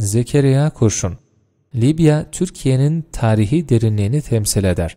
Zekeriya Kurşun Libya, Türkiye'nin tarihi derinliğini temsil eder.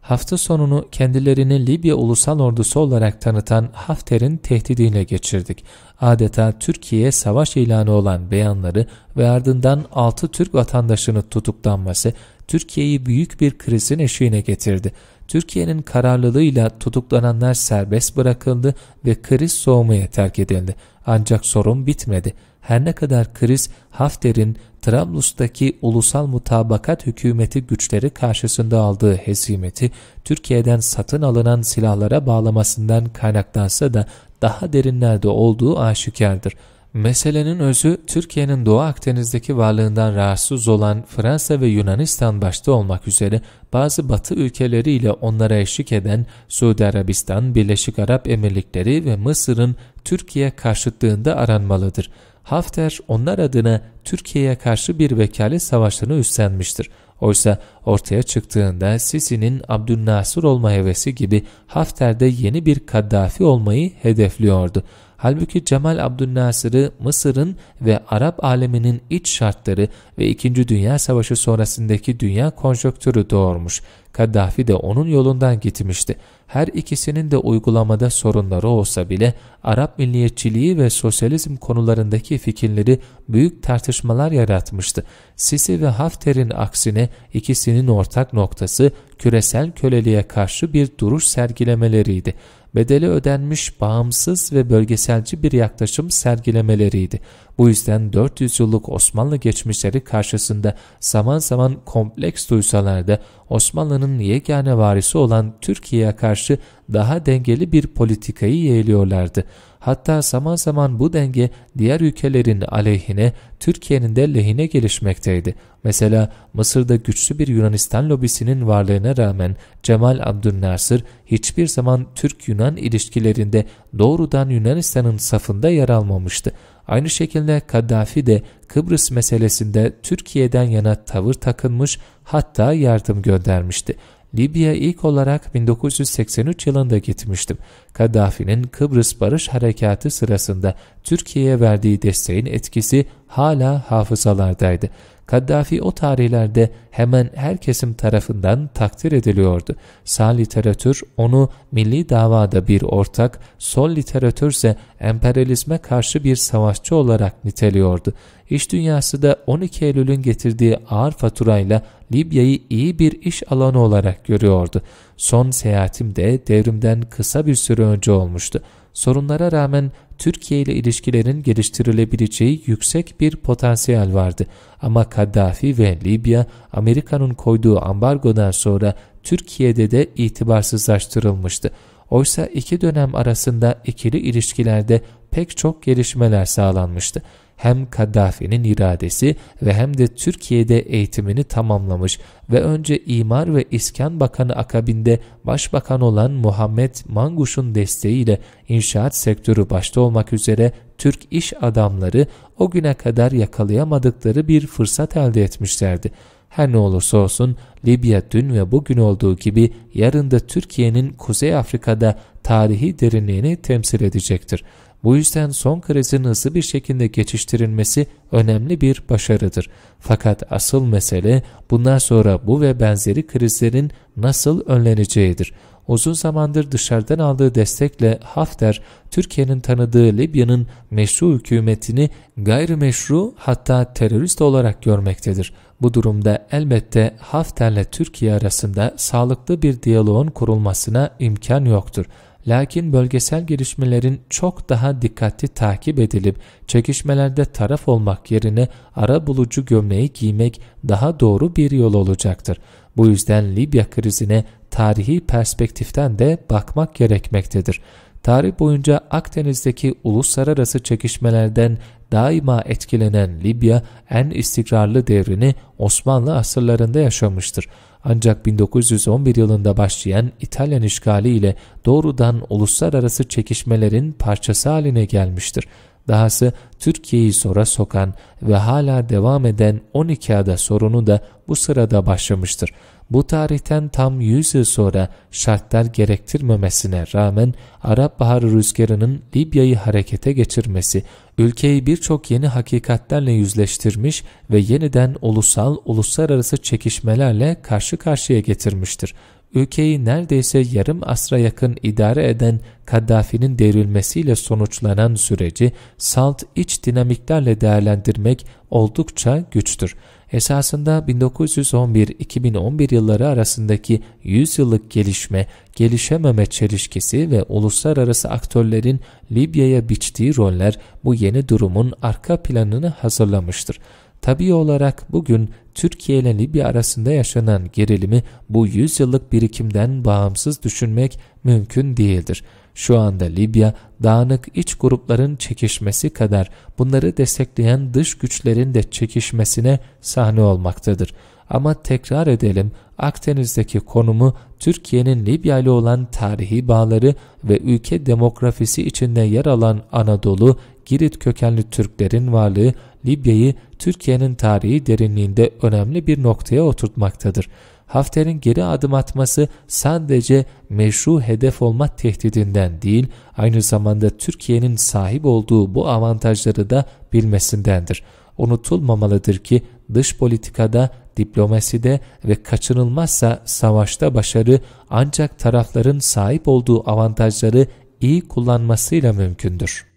Hafta sonunu kendilerini Libya Ulusal Ordusu olarak tanıtan Hafter'in tehdidiyle geçirdik. Adeta Türkiye'ye savaş ilanı olan beyanları ve ardından 6 Türk vatandaşını tutuklanması Türkiye'yi büyük bir krizin eşiğine getirdi. Türkiye'nin kararlılığıyla tutuklananlar serbest bırakıldı ve kriz soğumaya terk edildi. Ancak sorun bitmedi. Her ne kadar kriz Hafter'in Trablus'taki ulusal mutabakat hükümeti güçleri karşısında aldığı hezimeti Türkiye'den satın alınan silahlara bağlamasından kaynaklansa da daha derinlerde olduğu aşikardır. Meselenin özü Türkiye'nin Doğu Akdeniz'deki varlığından rahatsız olan Fransa ve Yunanistan başta olmak üzere bazı batı ülkeleriyle onlara eşlik eden Suudi Arabistan, Birleşik Arap Emirlikleri ve Mısır'ın Türkiye karşıtlığında aranmalıdır. Hafter onlar adına Türkiye'ye karşı bir vekalet savaşını üstlenmiştir. Oysa ortaya çıktığında Sisi'nin Abdülnasır olma hevesi gibi Hafter'de yeni bir Kaddafi olmayı hedefliyordu. Halbuki Cemal Abdülnasır'ı Mısır'ın ve Arap aleminin iç şartları ve 2. Dünya Savaşı sonrasındaki dünya konjonktürü doğurmuş. Kaddafi de onun yolundan gitmişti. Her ikisinin de uygulamada sorunları olsa bile Arap milliyetçiliği ve sosyalizm konularındaki fikirleri büyük tartışmalar yaratmıştı. Sisi ve Hafter'in aksine ikisinin ortak noktası küresel köleliğe karşı bir duruş sergilemeleriydi. Bedeli ödenmiş bağımsız ve bölgeselci bir yaklaşım sergilemeleriydi. Bu yüzden 400 yıllık Osmanlı geçmişleri karşısında zaman zaman kompleks duysalar da Osmanlı'nın Batılı'nın yegane varisi olan Türkiye'ye karşı daha dengeli bir politikayı yeğliyorlardı. Hatta zaman zaman bu denge diğer ülkelerin aleyhine, Türkiye'nin de lehine gelişmekteydi. Mesela Mısır'da güçlü bir Yunanistan lobisinin varlığına rağmen Cemal Abdülnasır hiçbir zaman Türk-Yunan ilişkilerinde doğrudan Yunanistan'ın safında yer almamıştı. Aynı şekilde Kaddafi de Kıbrıs meselesinde Türkiye'den yana tavır takınmış hatta yardım göndermişti. Libya ilk olarak 1983 yılında gitmiştim. Kaddafi'nin Kıbrıs Barış Harekatı sırasında Türkiye'ye verdiği desteğin etkisi hala hafızalardaydı. Kaddafi o tarihlerde hemen her kesim tarafından takdir ediliyordu. Sağ literatür onu milli davada bir ortak, sol literatürse emperyalizme karşı bir savaşçı olarak niteliyordu. İş dünyası da 12 Eylül'ün getirdiği ağır faturayla Libya'yı iyi bir iş alanı olarak görüyordu. Son seyahatim de devrimden kısa bir süre önce olmuştu. Sorunlara rağmen Türkiye ile ilişkilerin geliştirilebileceği yüksek bir potansiyel vardı. Ama Kaddafi ve Libya, Amerika'nın koyduğu ambargodan sonra Türkiye'de de itibarsızlaştırılmıştı. Oysa iki dönem arasında ikili ilişkilerde pek çok gelişmeler sağlanmıştı hem Kaddafi'nin iradesi ve hem de Türkiye'de eğitimini tamamlamış ve önce İmar ve İskan Bakanı akabinde Başbakan olan Muhammed Manguş'un desteğiyle inşaat sektörü başta olmak üzere Türk iş adamları o güne kadar yakalayamadıkları bir fırsat elde etmişlerdi. Her ne olursa olsun Libya dün ve bugün olduğu gibi yarın da Türkiye'nin Kuzey Afrika'da tarihi derinliğini temsil edecektir. Bu yüzden son krizin hızlı bir şekilde geçiştirilmesi önemli bir başarıdır. Fakat asıl mesele bundan sonra bu ve benzeri krizlerin nasıl önleneceğidir. Uzun zamandır dışarıdan aldığı destekle Hafter, Türkiye'nin tanıdığı Libya'nın meşru hükümetini gayrimeşru hatta terörist olarak görmektedir. Bu durumda elbette Hafter'le Türkiye arasında sağlıklı bir diyaloğun kurulmasına imkan yoktur. Lakin bölgesel gelişmelerin çok daha dikkatli takip edilip çekişmelerde taraf olmak yerine ara bulucu gömleği giymek daha doğru bir yol olacaktır. Bu yüzden Libya krizine tarihi perspektiften de bakmak gerekmektedir tarih boyunca Akdeniz'deki uluslararası çekişmelerden daima etkilenen Libya en istikrarlı devrini Osmanlı asırlarında yaşamıştır. Ancak 1911 yılında başlayan İtalyan işgali ile doğrudan uluslararası çekişmelerin parçası haline gelmiştir. Dahası Türkiye'yi zora sokan ve hala devam eden 12 ada sorunu da bu sırada başlamıştır bu tarihten tam 100 yıl sonra şartlar gerektirmemesine rağmen Arap Baharı rüzgarının Libya'yı harekete geçirmesi, ülkeyi birçok yeni hakikatlerle yüzleştirmiş ve yeniden ulusal, uluslararası çekişmelerle karşı karşıya getirmiştir ülkeyi neredeyse yarım asra yakın idare eden Kaddafi'nin devrilmesiyle sonuçlanan süreci salt iç dinamiklerle değerlendirmek oldukça güçtür. Esasında 1911-2011 yılları arasındaki 100 yıllık gelişme, gelişememe çelişkisi ve uluslararası aktörlerin Libya'ya biçtiği roller bu yeni durumun arka planını hazırlamıştır. Tabi olarak bugün Türkiye ile Libya arasında yaşanan gerilimi bu 100 yıllık birikimden bağımsız düşünmek mümkün değildir. Şu anda Libya dağınık iç grupların çekişmesi kadar bunları destekleyen dış güçlerin de çekişmesine sahne olmaktadır. Ama tekrar edelim Akdeniz'deki konumu Türkiye'nin Libya ile olan tarihi bağları ve ülke demografisi içinde yer alan Anadolu Girit kökenli Türklerin varlığı Libya'yı Türkiye'nin tarihi derinliğinde önemli bir noktaya oturtmaktadır. Hafter'in geri adım atması sadece meşru hedef olma tehdidinden değil, aynı zamanda Türkiye'nin sahip olduğu bu avantajları da bilmesindendir. Unutulmamalıdır ki dış politikada, diplomaside ve kaçınılmazsa savaşta başarı ancak tarafların sahip olduğu avantajları iyi kullanmasıyla mümkündür.